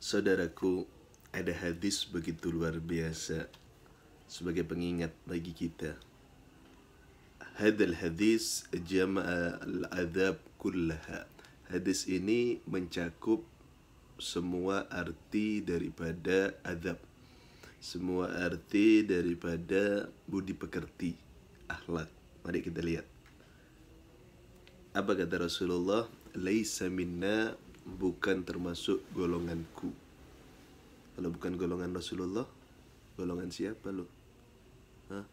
Saudaraku, ada hadis begitu luar biasa sebagai pengingat bagi kita. Hadal hadis jama'a al-adab kullaha. Hadis ini mencakup semua arti daripada adab. Semua arti daripada budi pekerti, akhlak. Mari kita lihat. Apa kata Rasulullah? Laisa minna bukan termasuk golonganku. Kalau bukan golongan Rasulullah, golongan siapa lu? Hah?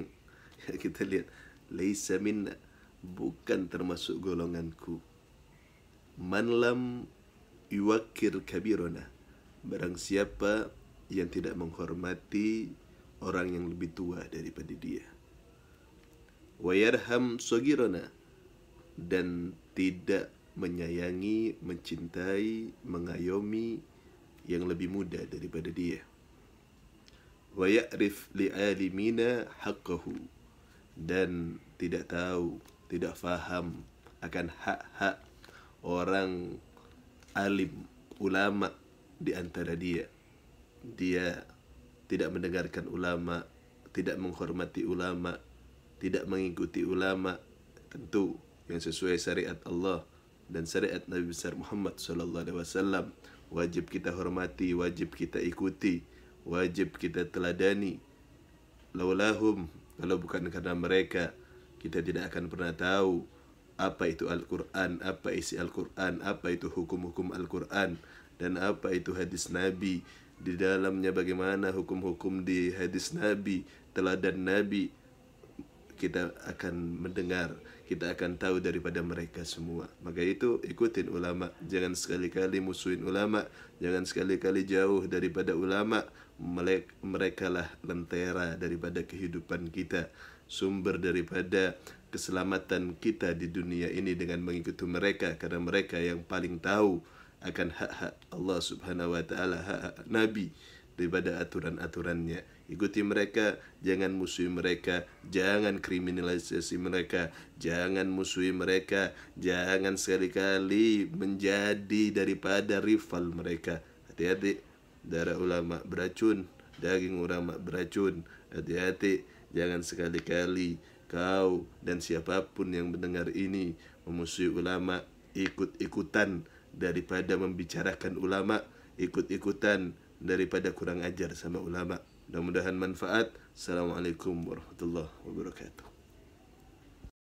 Ya, kita lihat, laisa minna bukan termasuk golonganku. Man lam yuwakir kabirona. Barang siapa yang tidak menghormati orang yang lebih tua daripada dia. Wayarham sogirona dan tidak menyayangi, mencintai, mengayomi yang lebih muda daripada dia. Wa ya'rif alimina haqqahu dan tidak tahu, tidak faham akan hak-hak orang alim, ulama di antara dia. Dia tidak mendengarkan ulama, tidak menghormati ulama, tidak mengikuti ulama tentu yang sesuai syariat Allah dan syariat Nabi besar Muhammad sallallahu alaihi wasallam wajib kita hormati wajib kita ikuti wajib kita teladani laulahum kalau bukan karena mereka kita tidak akan pernah tahu apa itu Al-Qur'an apa isi Al-Qur'an apa itu hukum-hukum Al-Qur'an dan apa itu hadis Nabi di dalamnya bagaimana hukum-hukum di hadis Nabi teladan Nabi kita akan mendengar kita akan tahu daripada mereka semua maka itu ikutin ulama jangan sekali-kali musuhin ulama jangan sekali-kali jauh daripada ulama mereka lah lentera daripada kehidupan kita sumber daripada keselamatan kita di dunia ini dengan mengikuti mereka karena mereka yang paling tahu akan hak-hak Allah Subhanahu wa taala hak-hak nabi daripada aturan-aturannya. Ikuti mereka, jangan musuhi mereka, jangan kriminalisasi mereka, jangan musuhi mereka, jangan sekali-kali menjadi daripada rival mereka. Hati-hati, darah ulama beracun, daging ulama beracun. Hati-hati, jangan sekali-kali kau dan siapapun yang mendengar ini memusuhi ulama ikut-ikutan daripada membicarakan ulama ikut-ikutan daripada kurang ajar sama ulama. Mudah-mudahan manfaat. Assalamualaikum warahmatullahi wabarakatuh.